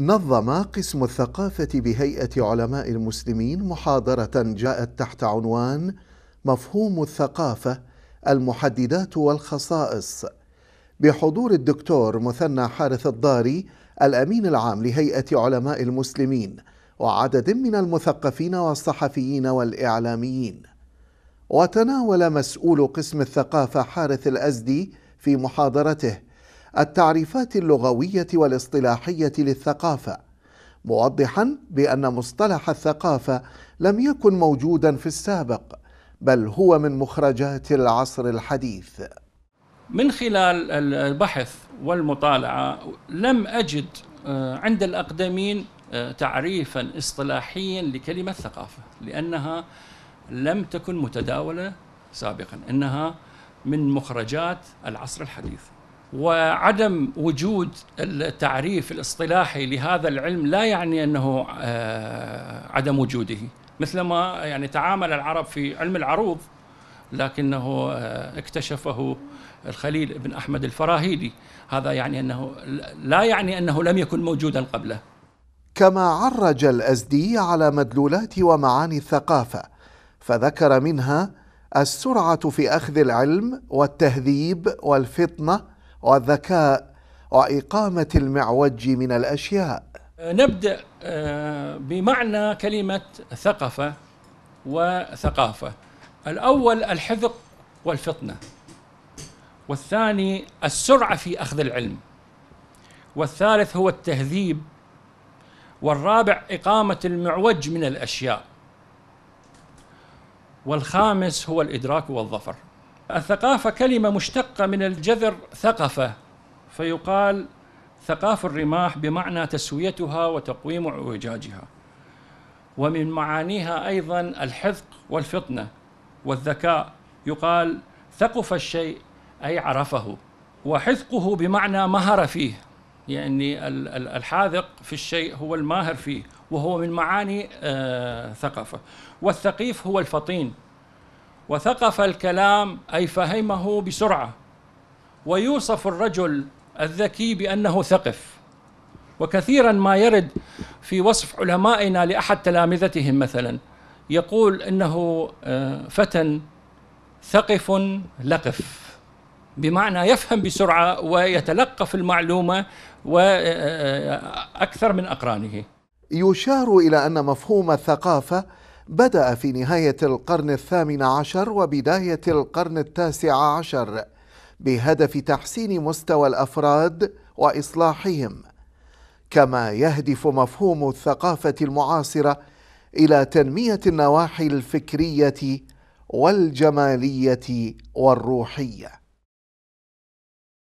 نظم قسم الثقافة بهيئة علماء المسلمين محاضرة جاءت تحت عنوان مفهوم الثقافة المحددات والخصائص بحضور الدكتور مثنى حارث الضاري الأمين العام لهيئة علماء المسلمين وعدد من المثقفين والصحفيين والإعلاميين وتناول مسؤول قسم الثقافة حارث الأزدي في محاضرته التعريفات اللغويه والاصطلاحيه للثقافه موضحا بان مصطلح الثقافه لم يكن موجودا في السابق بل هو من مخرجات العصر الحديث من خلال البحث والمطالعه لم اجد آه، عند الاقدمين آه، تعريفا اصطلاحيا لكلمه ثقافه لانها لم تكن متداوله سابقا انها من مخرجات العصر الحديث وعدم وجود التعريف الاصطلاحي لهذا العلم لا يعني انه آه، عدم وجوده مثلما يعني تعامل العرب في علم العروض لكنه آه، اكتشفه الخليل بن احمد الفراهيدي هذا يعني انه لا يعني انه لم يكن موجودا قبله كما عرج الازدي على مدلولات ومعاني الثقافه فذكر منها السرعه في اخذ العلم والتهذيب والفطنه وذكاء وإقامة المعوج من الأشياء نبدأ آه، بمعنى كلمة ثقافة وثقافة الأول الحذق والفطنة والثاني السرعة في أخذ العلم والثالث هو التهذيب والرابع إقامة المعوج من الأشياء والخامس هو الإدراك والظفر الثقافة كلمة مشتقة من الجذر ثقفة فيقال ثقاف الرماح بمعنى تسويتها وتقويم اعوجاجها ومن معانيها أيضا الحذق والفطنة والذكاء يقال ثقف الشيء أي عرفه وحذقه بمعنى مهر فيه يعني الحاذق في الشيء هو الماهر فيه وهو من معاني آه، ثقافة والثقيف هو الفطين وثقف الكلام أي فهمه بسرعة ويوصف الرجل الذكي بأنه ثقف وكثيرا ما يرد في وصف علمائنا لأحد تلامذتهم مثلا يقول إنه آه، فتى ثقف لقف بمعنى يفهم بسرعة ويتلقف المعلومة وأكثر آه، آه، من أقرانه يشار إلى أن مفهوم الثقافة بدأ في نهاية القرن الثامن عشر وبداية القرن التاسع عشر بهدف تحسين مستوى الأفراد وإصلاحهم كما يهدف مفهوم الثقافة المعاصرة إلى تنمية النواحي الفكرية والجمالية والروحية